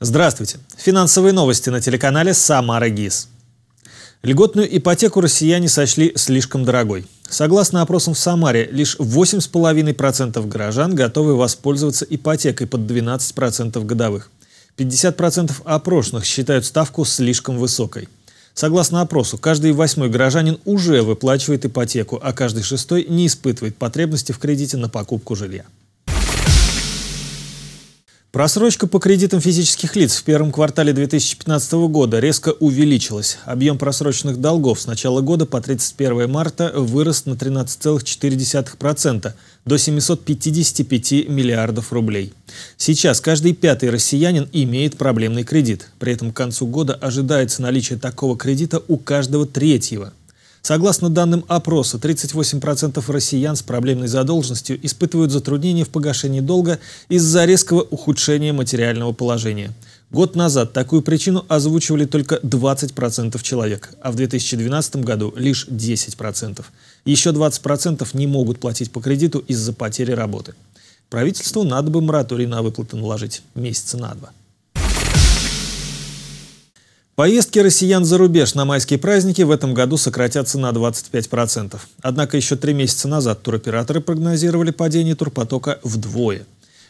Здравствуйте. Финансовые новости на телеканале «Самара ГИС». Льготную ипотеку россияне сочли слишком дорогой. Согласно опросам в Самаре, лишь 8,5% горожан готовы воспользоваться ипотекой под 12% годовых. 50% опрошенных считают ставку слишком высокой. Согласно опросу, каждый восьмой горожанин уже выплачивает ипотеку, а каждый шестой не испытывает потребности в кредите на покупку жилья. Просрочка по кредитам физических лиц в первом квартале 2015 года резко увеличилась. Объем просроченных долгов с начала года по 31 марта вырос на 13,4% до 755 миллиардов рублей. Сейчас каждый пятый россиянин имеет проблемный кредит. При этом к концу года ожидается наличие такого кредита у каждого третьего. Согласно данным опроса, 38% россиян с проблемной задолженностью испытывают затруднения в погашении долга из-за резкого ухудшения материального положения. Год назад такую причину озвучивали только 20% человек, а в 2012 году лишь 10%. Еще 20% не могут платить по кредиту из-за потери работы. Правительству надо бы мораторий на выплаты наложить месяца на два. Поездки россиян за рубеж на майские праздники в этом году сократятся на 25%. Однако еще три месяца назад туроператоры прогнозировали падение турпотока вдвое.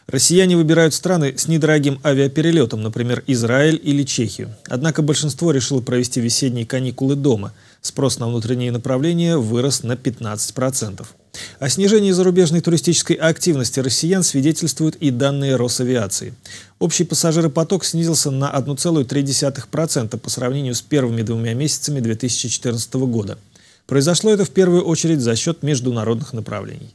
Россияне выбирают страны с недорогим авиаперелетом, например, Израиль или Чехию. Однако большинство решило провести весенние каникулы дома. Спрос на внутренние направления вырос на 15%. О снижении зарубежной туристической активности россиян свидетельствуют и данные Росавиации. Общий пассажиропоток снизился на 1,3% по сравнению с первыми двумя месяцами 2014 года. Произошло это в первую очередь за счет международных направлений.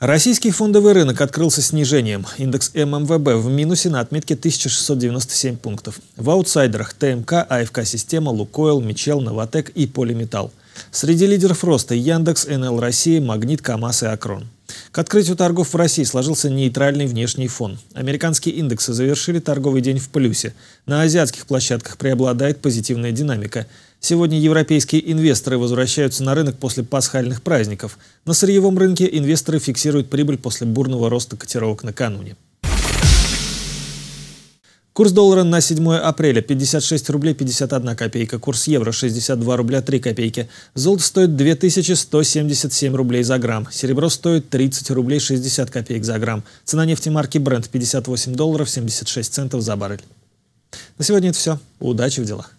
Российский фондовый рынок открылся снижением. Индекс ММВБ в минусе на отметке 1697 пунктов. В аутсайдерах ТМК, АФК-система, Лукойл, Мичел, Новотек и Полиметалл. Среди лидеров роста Яндекс, НЛ Россия, Магнит, КАМАЗ и Акрон. К открытию торгов в России сложился нейтральный внешний фон. Американские индексы завершили торговый день в плюсе. На азиатских площадках преобладает позитивная динамика. Сегодня европейские инвесторы возвращаются на рынок после пасхальных праздников. На сырьевом рынке инвесторы фиксируют прибыль после бурного роста котировок накануне. Курс доллара на 7 апреля 56 рублей 51 копейка, курс евро 62 рубля 3 копейки. Золото стоит 2177 рублей за грамм, серебро стоит 30 рублей 60 копеек за грамм. Цена нефти марки Brent 58 долларов 76 центов за баррель. На сегодня это все. Удачи в делах.